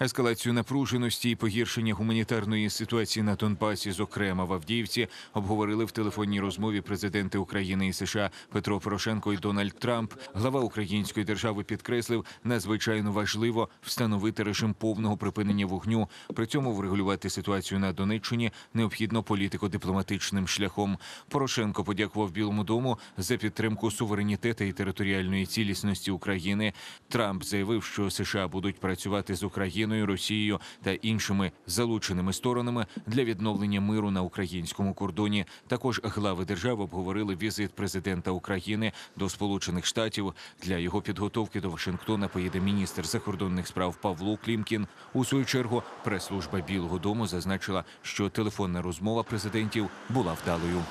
Ескалацію напруженості і погіршення гуманітарної ситуації на Донбасі, зокрема в Авдіївці, обговорили в телефонній розмові президенти України і США Петро Порошенко і Дональд Трамп. Глава української держави підкреслив, надзвичайно важливо встановити режим повного припинення вогню. При цьому врегулювати ситуацію на Донеччині необхідно політико-дипломатичним шляхом. Порошенко подякував Білому дому за підтримку суверенітету і територіальної цілісності України. Трамп заявив, що США будуть працювати з Україною. Україною, Росією та іншими залученими сторонами для відновлення миру на українському кордоні. Також глави держав обговорили візит президента України до Сполучених Штатів для його підготовки до Вашингтона. Поїде міністр закордонних справ Павло Клімкін. У свою чергу прес-служба Білого Дому зазначила, що телефонна розмова президентів була вдалою.